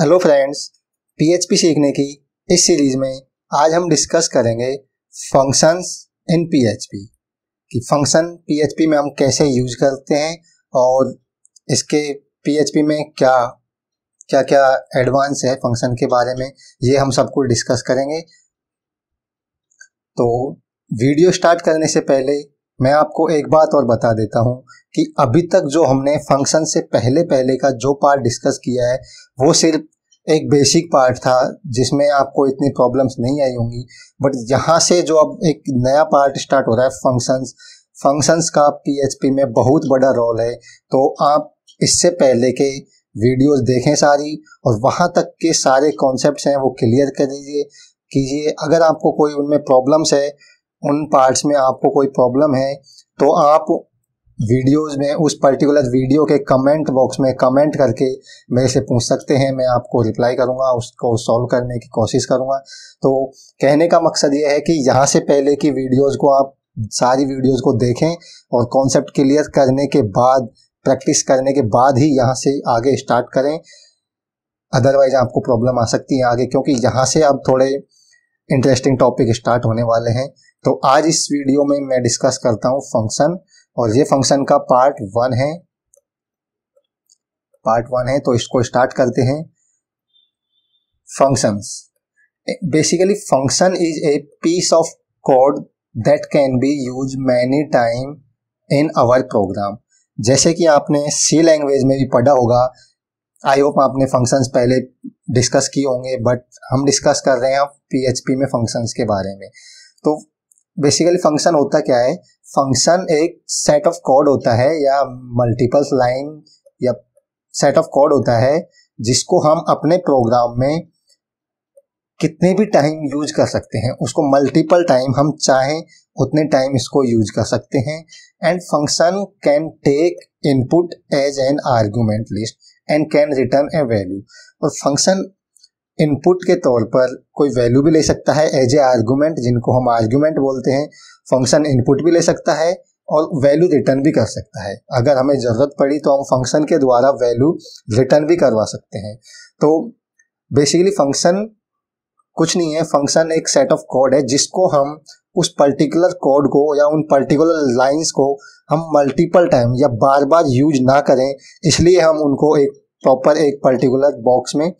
hello friends PHP सीखने की इस सीरीज में आज हम डिस्कस करेंगे फंक्शंस इन पीएचपी कि फंक्शन पीएचपी में हम कैसे यूज करते हैं और इसके पीएचपी में क्या क्या क्या एडवांस है फंक्शन के बारे में ये हम सबको डिस्कस करेंगे तो वीडियो स्टार्ट करने से पहले मैं आपको एक बात और बता देता हूँ कि अभी तक जो हमने फंक्शन से पहले पहले का जो पार्ट डिस्कस किया है वो सिर्फ एक बेसिक पार्ट था जिसमें आपको इतनी प्रॉब्लम्स नहीं आई होंगी बट यहाँ से जो अब एक नया पार्ट स्टार्ट हो रहा है फंक्शंस फंक्शंस का पीएचपी में बहुत बड़ा रोल है तो आप इससे पहले के वीडियोस देखें सारी और वहाँ तक के सारे कॉन्सेप्ट हैं वो क्लियर कर दीजिए कीजिए अगर आपको कोई उनमें प्रॉब्लम्स है उन पार्ट्स में आपको कोई प्रॉब्लम है तो आप वीडियोस में उस पर्टिकुलर वीडियो के कमेंट बॉक्स में कमेंट करके मेरे से पूछ सकते हैं मैं आपको रिप्लाई करूँगा उसको सॉल्व करने की कोशिश करूँगा तो कहने का मकसद ये है कि यहाँ से पहले की वीडियोस को आप सारी वीडियोस को देखें और कॉन्सेप्ट क्लियर करने के बाद प्रैक्टिस करने के बाद ही यहाँ से आगे स्टार्ट करें अदरवाइज आपको प्रॉब्लम आ सकती है आगे क्योंकि यहाँ से अब थोड़े इंटरेस्टिंग टॉपिक स्टार्ट होने वाले हैं तो आज इस वीडियो में मैं डिस्कस करता हूँ फंक्शन और ये फंक्शन का पार्ट वन है पार्ट वन है तो इसको स्टार्ट करते हैं functions basically function is a piece of code that can be use many time in our program जैसे कि आपने सी लैंग्वेज में भी पढ़ा होगा आई होप आपने फंक्शंस पहले डिस्कस किए होंगे बट हम डिस्कस कर रहे हैं पी एच पी में फंक्शंस के बारे में तो बेसिकली फंक्शन होता क्या है फंक्शन एक सेट ऑफ कोड होता है या मल्टीपल्स लाइन या सेट ऑफ कोड होता है जिसको हम अपने प्रोग्राम में कितने भी टाइम यूज कर सकते हैं उसको मल्टीपल टाइम हम चाहें उतने टाइम इसको यूज कर सकते हैं and function can take input as an argument list and can return a value और फंक्शन इनपुट के तौर पर कोई वैल्यू भी ले सकता है एज ए आर्गूमेंट जिनको हम आर्गूमेंट बोलते हैं फंक्शन इनपुट भी ले सकता है और वैल्यू रिटर्न भी कर सकता है अगर हमें ज़रूरत पड़ी तो हम फंक्शन के द्वारा वैल्यू रिटर्न भी करवा सकते हैं तो बेसिकली फंक्शन कुछ नहीं है फंक्शन एक सेट ऑफ कोड है जिसको हम उस पर्टिकुलर कोड को या उन पर्टिकुलर लाइंस को हम मल्टीपल टाइम या बार बार यूज ना करें इसलिए हम उनको एक प्रॉपर एक पर्टिकुलर बॉक्स में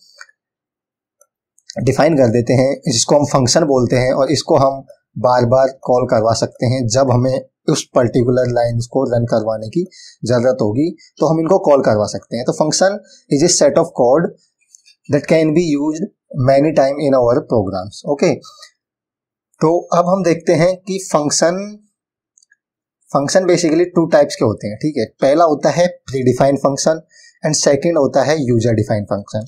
डिफाइन कर देते हैं जिसको हम फंक्शन बोलते हैं और इसको हम बार बार कॉल करवा सकते हैं जब हमें उस पर्टिकुलर लाइन को रन करवाने की ज़रूरत होगी तो हम इनको कॉल करवा सकते हैं तो function is a set of code that can be use many time in our programs okay तो अब हम देखते हैं कि function function basically two types के होते हैं ठीक है पहला होता है pre defined function and second होता है user defined function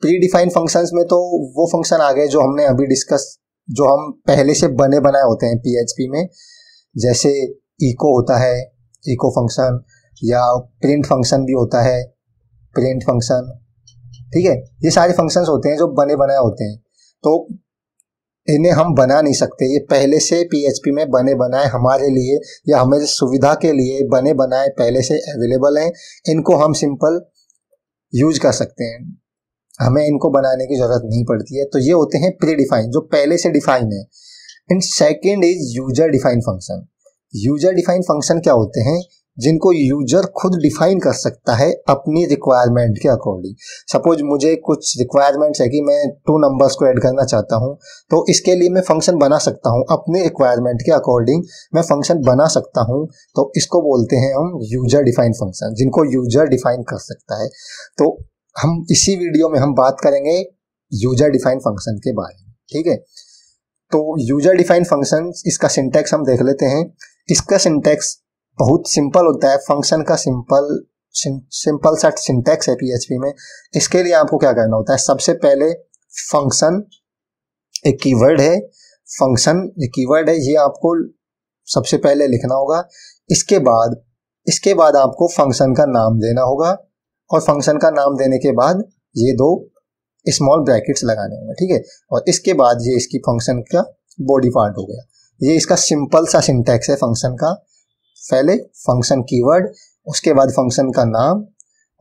pre defined functions में तो वो फंक्शन आ गए जो हमने अभी डिस्कस जो हम पहले से बने बनाए होते हैं पीएचपी में जैसे इको होता है इको फंक्शन या प्रिंट फंक्शन भी होता है प्रिंट फंक्शन ठीक है ये सारे फंक्शंस होते हैं जो बने बनाए होते हैं तो इन्हें हम बना नहीं सकते ये पहले से पीएचपी में बने बनाए हमारे लिए या हमें सुविधा के लिए बने बनाए पहले से अवेलेबल हैं इनको हम सिंपल यूज कर सकते हैं हमें इनको बनाने की ज़रूरत नहीं पड़ती है तो ये होते हैं प्री डिफाइन जो पहले से डिफाइन है and second is user define function user define function क्या होते हैं जिनको यूजर खुद डिफाइन कर सकता है अपनी रिक्वायरमेंट के अकॉर्डिंग सपोज मुझे कुछ रिक्वायरमेंट्स है कि मैं टू नंबर्स को ऐड करना चाहता हूँ तो इसके लिए मैं फंक्शन बना सकता हूँ अपने रिक्वायरमेंट के अकॉर्डिंग मैं फंक्शन बना सकता हूँ तो इसको बोलते हैं हम यूजर डिफाइन फंक्शन जिनको यूजर डिफाइन कर सकता है तो हम इसी वीडियो में हम बात करेंगे यूजर डिफाइंड फंक्शन के बारे में ठीक है तो यूजर डिफाइन फंक्शन इसका सिंटेक्स हम देख लेते हैं इसका सिंटेक्स बहुत सिंपल होता है फंक्शन का सिंपल सिंपल सा सिंटेक्स है पीएचपी में इसके लिए आपको क्या करना होता है सबसे पहले फंक्शन एक कीवर्ड है फंक्शन एक कीवर्ड है ये आपको सबसे पहले लिखना होगा इसके बाद इसके बाद आपको फंक्शन का नाम देना होगा और फंक्शन का नाम देने के बाद ये दो स्मॉल ब्रैकेट्स लगाने होंगे ठीक है और इसके बाद ये इसकी फंक्शन का बॉडी पार्ट हो गया ये इसका सिंपल सा सिंटेक्स है फंक्शन का पहले फंक्शन कीवर्ड उसके बाद फंक्शन का नाम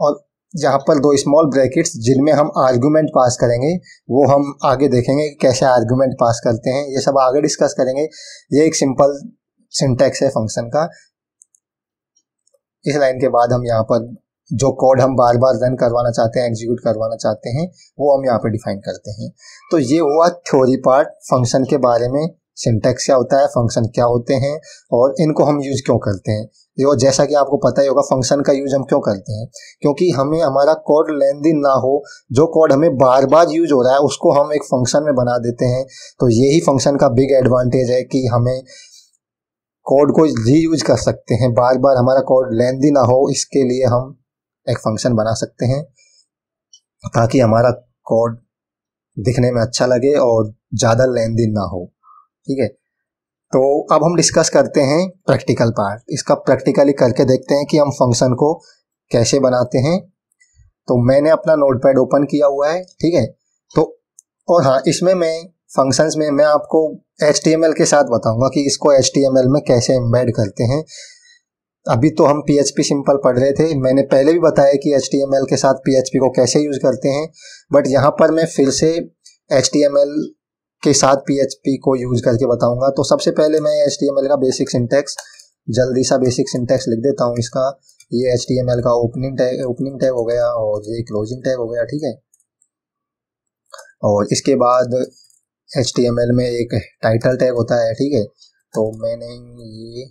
और जहाँ पर दो स्मॉल ब्रैकेट्स जिनमें हम आर्गुमेंट पास करेंगे वो हम आगे देखेंगे कैसे आर्गुमेंट पास करते हैं ये सब आगे डिस्कस करेंगे ये एक सिंपल सिंटेक्स है फंक्शन का इस लाइन के बाद हम यहाँ पर जो कोड हम बार बार रन करवाना चाहते हैं एग्जीक्यूट करवाना चाहते हैं वो हम यहाँ पे डिफाइन करते हैं तो ये हुआ थ्योरी पार्ट फंक्शन के बारे में सिंटेक्स क्या होता है फंक्शन क्या होते हैं और इनको हम यूज क्यों करते हैं ये जैसा कि आपको पता ही होगा फंक्शन का यूज हम क्यों करते हैं क्योंकि हमें हमारा कोड लेंदी ना हो जो कोड हमें बार बार यूज हो रहा है उसको हम एक फंक्शन में बना देते हैं तो यही फंक्शन का बिग एडवांटेज है कि हमें कोड को यूज कर सकते हैं बार बार हमारा कोड लेंदी ना हो इसके लिए हम एक फंक्शन बना सकते हैं ताकि हमारा कोड दिखने में अच्छा लगे और ज़्यादा लेन देन ना हो ठीक है तो अब हम डिस्कस करते हैं प्रैक्टिकल पार्ट इसका प्रैक्टिकली करके देखते हैं कि हम फंक्शन को कैसे बनाते हैं तो मैंने अपना नोटपैड ओपन किया हुआ है ठीक है तो और हाँ इसमें मैं फंक्शंस में मैं आपको एच के साथ बताऊंगा कि इसको एच में कैसे एम्बेड करते हैं अभी तो हम पी सिंपल पढ़ रहे थे मैंने पहले भी बताया कि एच के साथ पी को कैसे यूज़ करते हैं बट यहाँ पर मैं फिर से एच के साथ पी को यूज़ करके बताऊँगा तो सबसे पहले मैं एच का बेसिक सिंटेक्स जल्दी सा बेसिक सिंटेक्स लिख देता हूँ इसका ये एच का ओपनिंग टैग ओपनिंग टैग हो गया और ये क्लोजिंग टैग हो गया ठीक है और इसके बाद एच में एक टाइटल टैग होता है ठीक है तो मैंने ये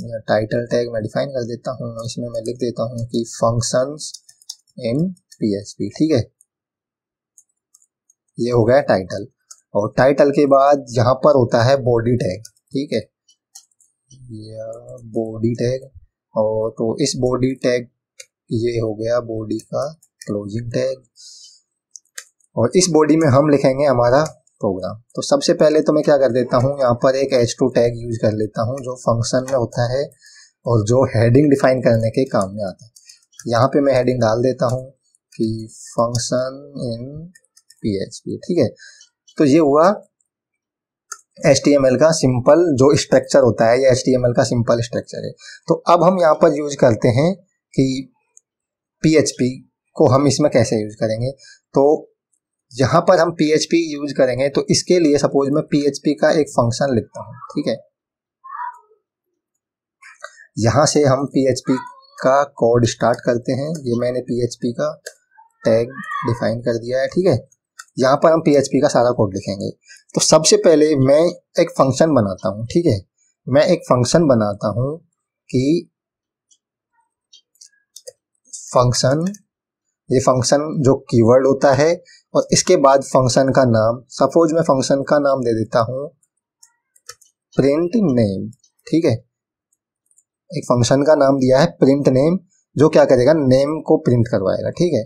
टाइटल टैग मैं डिफाइन कर देता हूँ इसमें मैं लिख देता हूँ कि फंक्शंस इन पी ठीक है ये हो गया टाइटल और टाइटल के बाद यहाँ पर होता है बॉडी टैग ठीक है बॉडी टैग और तो इस बॉडी टैग ये हो गया बॉडी का क्लोजिंग टैग और इस बॉडी में हम लिखेंगे हमारा प्रोग्राम तो सबसे पहले तो मैं क्या कर देता हूँ यहाँ पर एक एच टू टैग यूज कर लेता हूँ जो फंक्शन में होता है और जो हेडिंग डिफाइन करने के काम में आता है यहाँ पे मैं हेडिंग डाल देता हूँ कि function in P H P ठीक है तो ये हुआ एच टी एम एल का सिंपल जो स्ट्रक्चर होता है ये एच टी एम एल का सिंपल स्ट्रक्चर है तो अब हम यहाँ पर यूज करते हैं कि पी एच पी को हम इसमें कैसे यूज करेंगे तो यहाँ पर हम पी यूज करेंगे तो इसके लिए सपोज मैं PHP का एक फंक्शन लिखता हूँ ठीक है यहाँ से हम PHP का कोड स्टार्ट करते हैं ये मैंने PHP का टैग डिफाइन कर दिया है ठीक है यहाँ पर हम PHP का सारा कोड लिखेंगे तो सबसे पहले मैं एक फंक्शन बनाता हूँ ठीक है मैं एक फंक्शन बनाता हूँ कि फंक्शन ये फंक्शन जो कीवर्ड होता है और इसके बाद फंक्शन का नाम सपोज मैं फंक्शन का नाम दे देता हूँ प्रिंट नेम ठीक है एक फंक्शन का नाम दिया है प्रिंट नेम जो क्या करेगा नेम को प्रिंट करवाएगा ठीक है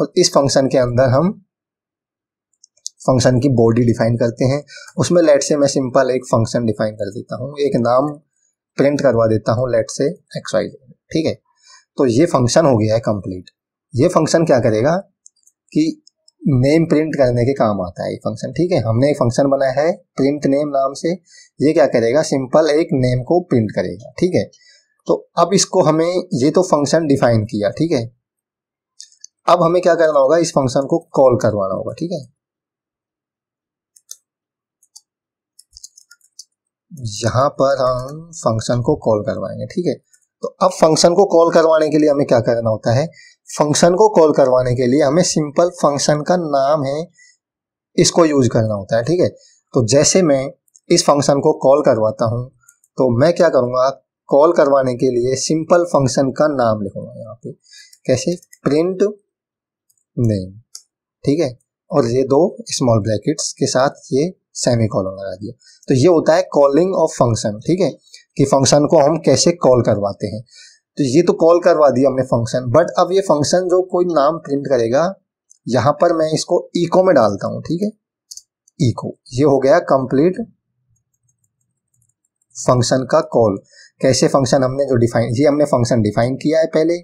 और इस फंक्शन के अंदर हम फंक्शन की बॉडी डिफाइन करते हैं उसमें लेट से मैं सिंपल एक फंक्शन डिफाइन कर देता हूँ एक नाम प्रिंट करवा देता हूँ लेट से एक्स वाई ठीक है तो ये फंक्शन हो गया है कंप्लीट ये फंक्शन क्या करेगा कि नेम प्रिंट करने के काम आता है ये फंक्शन ठीक है हमने एक फंक्शन बनाया है प्रिंट नेम नाम से ये क्या करेगा सिंपल एक नेम को प्रिंट करेगा ठीक है तो अब इसको हमें ये तो फंक्शन डिफाइन किया ठीक है अब हमें क्या करना होगा इस फंक्शन को कॉल करवाना होगा ठीक है यहां पर हम फंक्शन को कॉल करवाएंगे ठीक है तो अब फंक्शन को कॉल करवाने के लिए हमें क्या करना होता है फंक्शन को कॉल करवाने के लिए हमें सिंपल फंक्शन का नाम है इसको यूज करना होता है ठीक है तो जैसे मैं इस फंक्शन को कॉल करवाता हूँ तो मैं क्या करूंगा कॉल करवाने के लिए सिंपल फंक्शन का नाम लिखूंगा यहाँ पे कैसे प्रिंट नेम ठीक है और ये दो स्मॉल ब्रैकेट्स के साथ ये सेमी कॉलम लगा दिया तो ये होता है कॉलिंग ऑफ फंक्शन ठीक है कि फंक्शन को हम कैसे कॉल करवाते हैं तो ये तो कॉल करवा दिया हमने फंक्शन बट अब ये फंक्शन जो कोई नाम प्रिंट करेगा यहां पर मैं इसको इको में डालता हूं ठीक है इको ये हो गया कंप्लीट फंक्शन का कॉल कैसे फंक्शन हमने जो डिफाइन ये हमने फंक्शन डिफाइन किया है पहले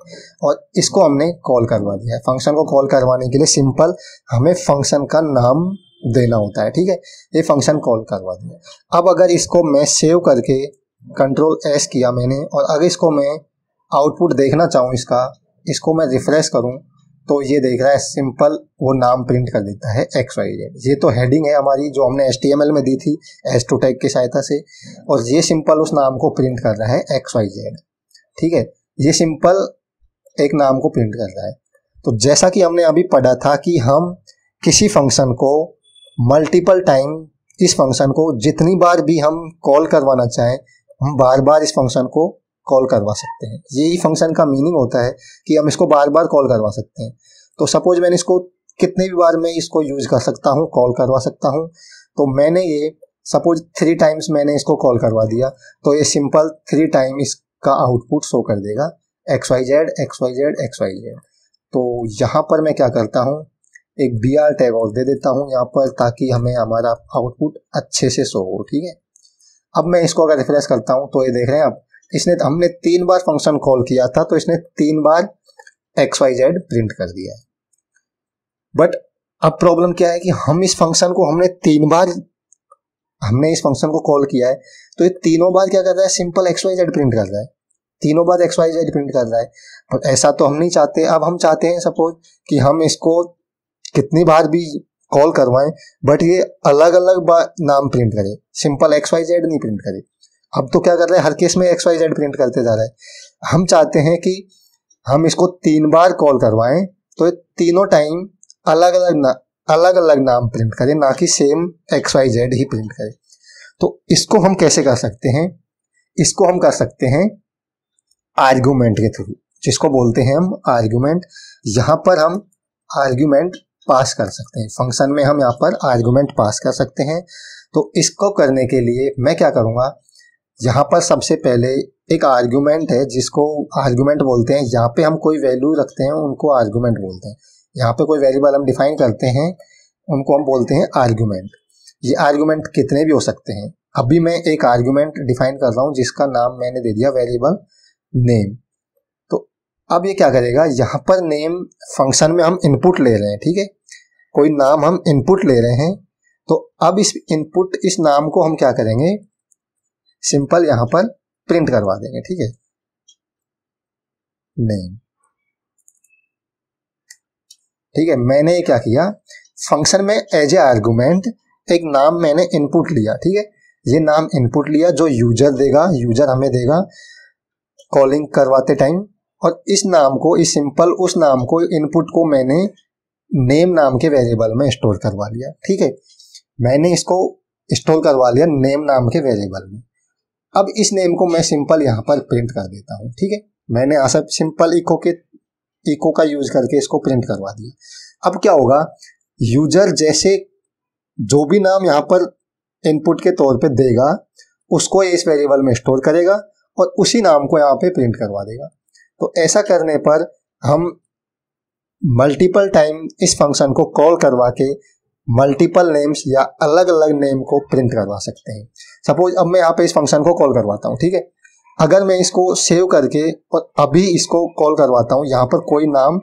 और इसको हमने कॉल करवा दिया है फंक्शन को कॉल करवाने के लिए सिंपल हमें फंक्शन का नाम देना होता है ठीक है ये फंक्शन कॉल करवा दिया अब अगर इसको मैं सेव करके कंट्रोल एस किया मैंने और अगर इसको मैं आउटपुट देखना चाहूँ इसका इसको मैं रिफ्रेश करूँ तो ये देख रहा है सिंपल वो नाम प्रिंट कर देता है एक्स वाई जेड ये तो हेडिंग है हमारी जो हमने एस में दी थी एस टू टैग की सहायता से और ये सिंपल उस नाम को प्रिंट कर रहा है एक्स वाई जेड ठीक है ये सिंपल एक नाम को प्रिंट कर रहा है तो जैसा कि हमने अभी पढ़ा था कि हम किसी फंक्शन को मल्टीपल टाइम इस फंक्शन को जितनी बार भी हम कॉल करवाना चाहें हम बार बार इस फंक्शन को कॉल करवा सकते हैं यही फंक्शन का मीनिंग होता है कि हम इसको बार बार कॉल करवा सकते हैं तो सपोज मैंने इसको कितने भी बार मैं इसको यूज कर सकता हूँ कॉल करवा सकता हूँ तो मैंने ये सपोज थ्री टाइम्स मैंने इसको कॉल करवा दिया तो ये सिंपल थ्री टाइम इसका आउटपुट शो कर देगा X Y Z X Y Z X Y Z तो यहाँ पर मैं क्या करता हूँ एक बी आर टैग और दे देता हूँ यहाँ पर ताकि हमें हमारा आउटपुट अच्छे से शो हो ठीक है अब मैं इसको अगर रिफ्रेश करता हूँ तो ये देख रहे हैं आप इसने हमने तीन बार फंक्शन कॉल किया था तो इसने तीन बार एक्स वाई जेड प्रिंट कर दिया है बट अब प्रॉब्लम क्या है कि हम इस फंक्शन को हमने तीन बार हमने इस फंक्शन को कॉल किया है तो ये तीनों बार क्या कर रहा है simple x Y z print कर रहा है तीनों बार एक्स वाई जेड प्रिंट कर रहा है पर ऐसा तो हम नहीं चाहते अब हम चाहते हैं सपोज कि हम इसको कितनी बार भी कॉल करवाएं बट ये अलग अलग नाम प्रिंट करे सिंपल एक्स वाई जेड नहीं प्रिंट करे अब तो क्या कर रहे हैं हर केस में एक्स वाई जेड प्रिंट करते जा रहा है हम चाहते हैं कि हम इसको तीन बार कॉल करवाएं तो तीनों टाइम अलग अलग ना अलग अलग नाम प्रिंट करें ना कि सेम एक्स वाई जेड ही प्रिंट करें तो इसको हम कैसे कर सकते हैं इसको हम कर सकते हैं आर्ग्यूमेंट के थ्रू जिसको बोलते हैं हम आर्ग्यूमेंट यहाँ पर हम आर्ग्यूमेंट पास कर सकते हैं फंक्शन में हम यहाँ पर आर्ग्यूमेंट पास कर सकते हैं तो इसको करने के लिए मैं क्या करूँगा यहाँ पर सबसे पहले एक आर्गुमेंट है जिसको आर्गुमेंट बोलते हैं यहाँ पे हम कोई वैल्यू रखते हैं उनको आर्गुमेंट बोलते हैं यहाँ पे कोई वेरिएबल हम डिफाइन करते हैं उनको हम बोलते हैं आर्गुमेंट ये आर्गुमेंट कितने भी हो सकते हैं अभी मैं एक आर्गुमेंट डिफाइन कर रहा हूँ जिसका नाम मैंने दे दिया वेरिएबल नेम तो अब ये क्या करेगा यहाँ पर नेम फंक्शन में हम इनपुट ले रहे हैं ठीक है कोई नाम हम इनपुट ले रहे हैं तो अब इस इनपुट इस नाम को हम क्या करेंगे सिंपल यहां पर प्रिंट करवा देंगे ठीक है नेम ठीक है मैंने ये क्या किया फंक्शन में एज ए आर्गूमेंट एक नाम मैंने इनपुट लिया ठीक है ये नाम इनपुट लिया जो यूजर देगा यूजर हमें देगा कॉलिंग करवाते टाइम और इस नाम को इस सिंपल उस नाम को इनपुट को मैंने नेम नाम के वेरिएबल में स्टोर करवा लिया ठीक है मैंने इसको स्टोर करवा लिया नेम नाम के वेरिएबल में अब इस नेम को मैं सिंपल यहाँ पर प्रिंट कर देता हूँ ठीक है मैंने आशा सिंपल इको के इको का यूज करके इसको प्रिंट करवा दिया अब क्या होगा यूजर जैसे जो भी नाम यहाँ पर इनपुट के तौर पे देगा उसको इस वेरिएबल में स्टोर करेगा और उसी नाम को यहाँ पे प्रिंट करवा देगा तो ऐसा करने पर हम मल्टीपल टाइम इस फंक्शन को कॉल करवा के मल्टीपल नेम्स या अलग अलग नेम को प्रिंट करवा सकते हैं सपोज अब मैं यहाँ पे इस फंक्शन को कॉल करवाता हूँ ठीक है अगर मैं इसको सेव करके और अभी इसको कॉल करवाता हूँ यहाँ पर कोई नाम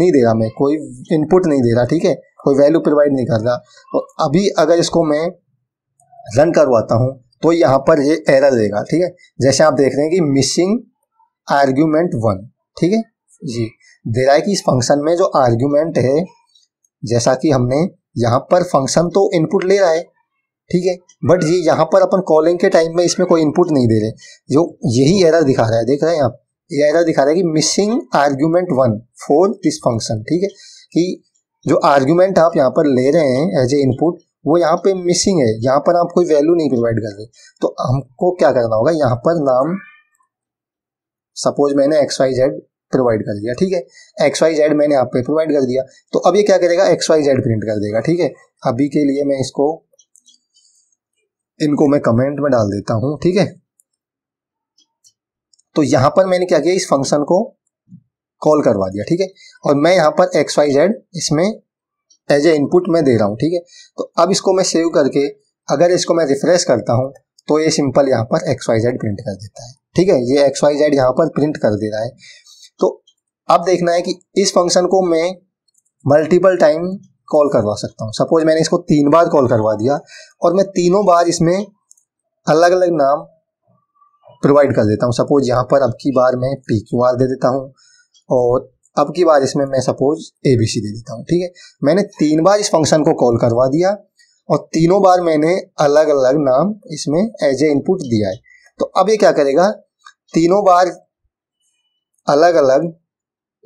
नहीं दे रहा मैं कोई इनपुट नहीं दे रहा ठीक है कोई वैल्यू प्रोवाइड नहीं कर रहा और अभी अगर इसको मैं रन करवाता हूँ तो यहाँ पर ये एरर देगा ठीक है जैसे आप देख रहे हैं कि मिसिंग आर्ग्यूमेंट वन ठीक है जी दे रहा है कि इस फंक्शन में जो आर्ग्यूमेंट है जैसा कि हमने यहाँ पर फंक्शन तो इनपुट ले रहा है ठीक है बट ये यहाँ पर अपन कॉलिंग के टाइम में इसमें कोई इनपुट नहीं दे रहे जो यही एरर दिखा रहा है देख रहे हैं आप ये एरर दिखा रहा है कि missing argument one for this function ठीक है कि जो आर्ग्यूमेंट आप यहाँ पर ले रहे हैं एज ए इनपुट वो यहाँ पे मिसिंग है यहाँ पर आप कोई वैल्यू नहीं प्रोवाइड कर रहे तो हमको क्या करना होगा यहाँ पर नाम सपोज मैंने एक्स वाई जेड प्रोवाइड कर दिया ठीक है एक्स वाई जेड मैंने आप पे प्रोवाइड कर दिया तो अब ये क्या करेगा एक्स वाई जेड प्रिंट कर देगा ठीक है अभी के लिए मैं इसको इनको मैं कमेंट में डाल देता हूं ठीक है तो यहां पर मैंने क्या किया इस फंक्शन को कॉल करवा दिया ठीक है और मैं यहां पर एक्स वाई जेड इसमें एज ए इनपुट मैं दे रहा हूं ठीक है तो अब इसको मैं सेव करके अगर इसको मैं रिफ्रेश करता हूं तो ये सिंपल यहां पर एक्स वाई जेड प्रिंट कर देता है ठीक है ये एक्स वाई जेड यहां पर प्रिंट कर दे रहा है तो अब देखना है कि इस फंक्शन को मैं मल्टीपल टाइम कॉल करवा सकता हूँ सपोज मैंने इसको तीन बार कॉल करवा दिया और मैं तीनों बार इसमें अलग अलग नाम प्रोवाइड कर देता हूँ सपोज यहाँ पर अब की बार मैं पी क्यू आर दे देता हूँ और अब की बार इसमें मैं सपोज ए बी सी दे देता हूँ ठीक है मैंने तीन बार इस फंक्शन को कॉल करवा दिया और तीनों बार मैंने अलग अलग नाम इसमें एज ए इनपुट दिया है तो अब ये क्या करेगा तीनों बार अलग अलग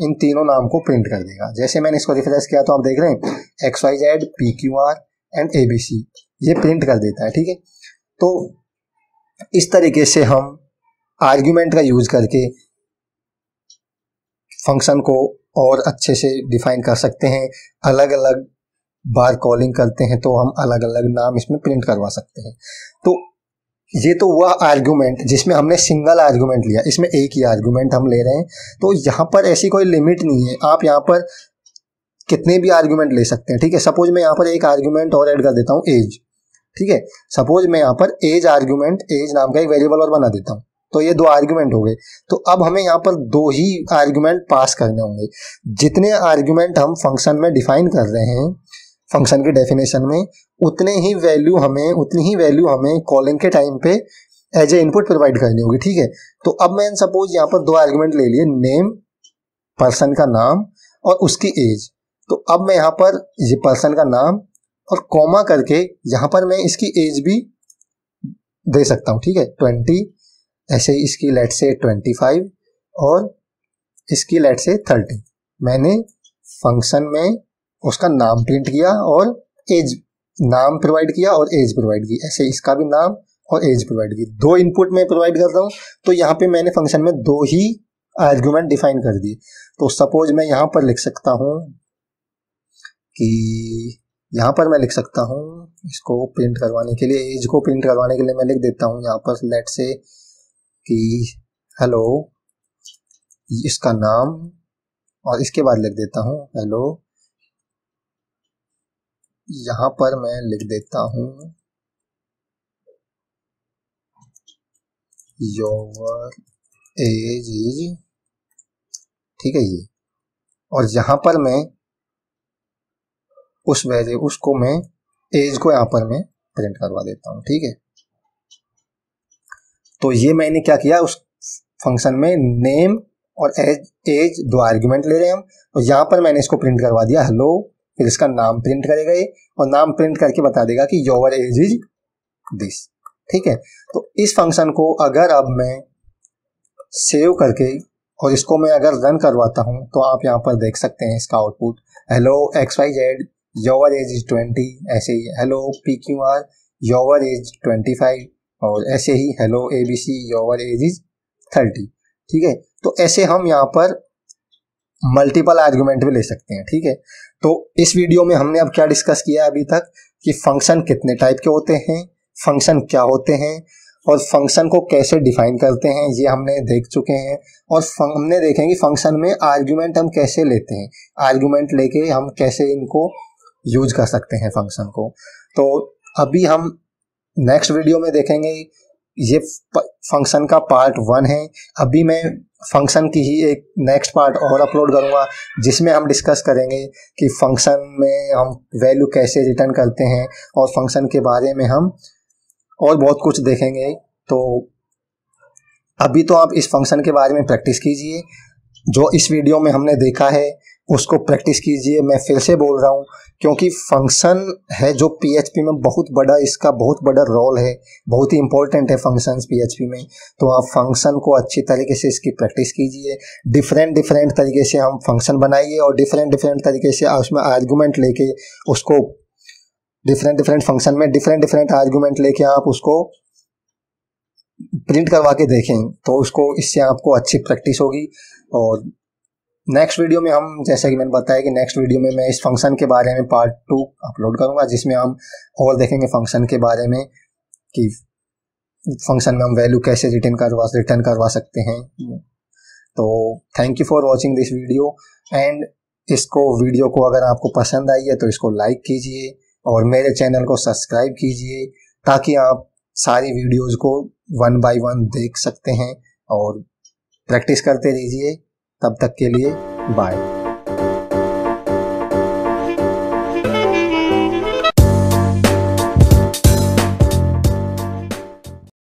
इन तीनों नाम को प्रिंट कर देगा जैसे मैंने इसको रिफ्रेश किया तो आप देख रहे हैं x Y z p Q r and a B c ये प्रिंट कर देता है ठीक है तो इस तरीके से हम आर्ग्यूमेंट का यूज करके फंक्शन को और अच्छे से डिफाइन कर सकते हैं अलग अलग बार कॉलिंग करते हैं तो हम अलग अलग नाम इसमें प्रिंट करवा सकते हैं तो ये तो हुआ आर्गुमेंट जिसमें हमने सिंगल आर्गुमेंट लिया इसमें एक ही आर्गुमेंट हम ले रहे हैं तो यहाँ पर ऐसी कोई लिमिट नहीं है आप यहाँ पर कितने भी आर्गुमेंट ले सकते हैं ठीक है सपोज मैं यहाँ पर एक आर्गुमेंट और ऐड कर देता हूँ एज ठीक है सपोज मैं यहाँ पर एज आर्ग्यूमेंट एज नाम का एक वेरिएबल और बना देता हूँ तो ये दो आर्ग्यूमेंट हो गए तो अब हमें यहाँ पर दो ही आर्ग्यूमेंट पास करने होंगे जितने आर्ग्यूमेंट हम फंक्शन में डिफाइन कर रहे हैं फंक्शन के डेफिनेशन में उतने ही वैल्यू हमें उतनी ही वैल्यू हमें कॉलिंग के टाइम पे एज ए इनपुट प्रोवाइड करनी होगी ठीक है तो अब मैं सपोज यहाँ पर दो आर्ग्यूमेंट ले लिए नेम पर्सन का नाम और उसकी एज तो अब मैं यहाँ पर ये पर्सन का नाम और कॉमा करके यहाँ पर मैं इसकी एज भी दे सकता हूँ ठीक है ट्वेंटी ऐसे ही इसकी लेट से ट्वेंटी फाइव और इसकी लेट से थर्टी मैंने फंक्शन में उसका नाम प्रिंट किया और एज नाम प्रोवाइड किया और एज प्रोवाइड की ऐसे इसका भी नाम और एज प्रोवाइड की दो इनपुट मैं प्रोवाइड कर रहा हूँ तो यहाँ पे मैंने फंक्शन में दो ही आर्ग्यूमेंट डिफाइन कर दिए तो सपोज मैं यहाँ पर लिख सकता हूँ कि यहाँ पर मैं लिख सकता हूँ इसको प्रिंट करवाने के लिए एज को प्रिंट करवाने के लिए मैं लिख देता हूँ यहाँ पर लेट से कि हेलो इसका नाम और इसके बाद लिख देता हूँ हेलो यहां पर मैं लिख देता हूं योवर एज इज ठीक है ये और यहां पर मैं उस वैसे उसको मैं एज को यहां पर मैं प्रिंट करवा देता हूं ठीक है तो ये मैंने क्या किया उस फंक्शन में नेम और एज एज दो आर्ग्यूमेंट ले रहे हैं हम और यहां पर मैंने इसको प्रिंट करवा दिया हेलो फिर इसका नाम प्रिंट करेगा ये और नाम प्रिंट करके बता देगा कि योवर एज इज दिस ठीक है तो इस फंक्शन को अगर अब मैं सेव करके और इसको मैं अगर रन करवाता हूँ तो आप यहाँ पर देख सकते हैं इसका output hello X Y Z your age is twenty ऐसे ही hello P Q R your age twenty five और ऐसे ही hello A B C your age is thirty ठीक है तो ऐसे हम यहाँ पर मल्टीपल आर्ग्यूमेंट भी ले सकते हैं ठीक है तो इस वीडियो में हमने अब क्या डिस्कस किया अभी तक कि फंक्शन कितने टाइप के होते हैं फंक्शन क्या होते हैं और फंक्शन को कैसे डिफाइन करते हैं ये हमने देख चुके हैं और हमने देखेंगे फंक्शन में आर्ग्यूमेंट हम कैसे लेते हैं आर्ग्यूमेंट लेके हम कैसे इनको यूज कर सकते हैं फंक्शन को तो अभी हम नेक्स्ट वीडियो में देखेंगे ये फंक्शन का पार्ट वन है अभी मैं फंक्शन की ही एक नेक्स्ट पार्ट और अपलोड करूँगा जिसमें हम डिस्कस करेंगे कि फंक्शन में हम वैल्यू कैसे रिटर्न करते हैं और फंक्शन के बारे में हम और बहुत कुछ देखेंगे तो अभी तो आप इस फंक्शन के बारे में प्रैक्टिस कीजिए जो इस वीडियो में हमने देखा है उसको प्रैक्टिस कीजिए मैं फिर से बोल रहा हूँ क्योंकि फंक्शन है जो पीएचपी में बहुत बड़ा इसका बहुत बड़ा रोल है बहुत ही इंपॉर्टेंट है फंक्शंस पीएचपी में तो आप फंक्शन को अच्छी तरीके से इसकी प्रैक्टिस कीजिए डिफरेंट डिफरेंट तरीके से हम फंक्शन बनाइए और डिफरेंट डिफरेंट तरीके से उसमें आर्गूमेंट लेके उसको डिफरेंट डिफरेंट फंक्शन में डिफरेंट डिफरेंट आर्गूमेंट लेके आप उसको प्रिंट करवा के देखें तो उसको इससे आपको अच्छी प्रैक्टिस होगी और नेक्स्ट वीडियो में हम जैसे कि मैंने बताया कि नेक्स्ट वीडियो में मैं इस फंक्शन के बारे में पार्ट टू अपलोड करूँगा जिसमें हम और देखेंगे फंक्शन के बारे में कि फंक्शन में हम वैल्यू कैसे रिटर्न करवा रिटर्न करवा सकते हैं तो thank you for watching this video and इसको वीडियो को अगर आपको पसंद आई है तो इसको लाइक कीजिए और मेरे चैनल को सब्सक्राइब कीजिए ताकि आप सारी वीडियोज़ को वन बाई वन देख सकते हैं और प्रैक्टिस करते रहिए तब तक के लिए बाय